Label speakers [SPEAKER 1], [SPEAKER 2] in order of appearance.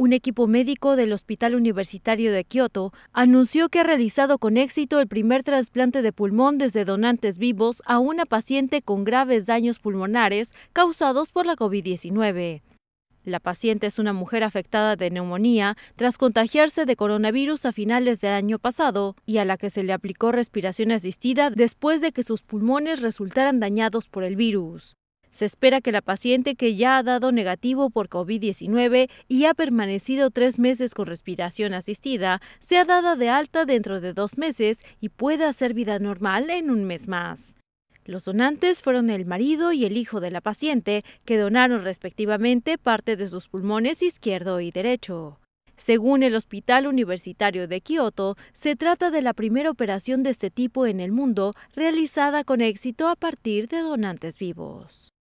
[SPEAKER 1] Un equipo médico del Hospital Universitario de Kioto anunció que ha realizado con éxito el primer trasplante de pulmón desde donantes vivos a una paciente con graves daños pulmonares causados por la COVID-19. La paciente es una mujer afectada de neumonía tras contagiarse de coronavirus a finales del año pasado y a la que se le aplicó respiración asistida después de que sus pulmones resultaran dañados por el virus. Se espera que la paciente que ya ha dado negativo por COVID-19 y ha permanecido tres meses con respiración asistida sea dada de alta dentro de dos meses y pueda hacer vida normal en un mes más. Los donantes fueron el marido y el hijo de la paciente, que donaron respectivamente parte de sus pulmones izquierdo y derecho. Según el Hospital Universitario de Kioto, se trata de la primera operación de este tipo en el mundo realizada con éxito a partir de donantes vivos.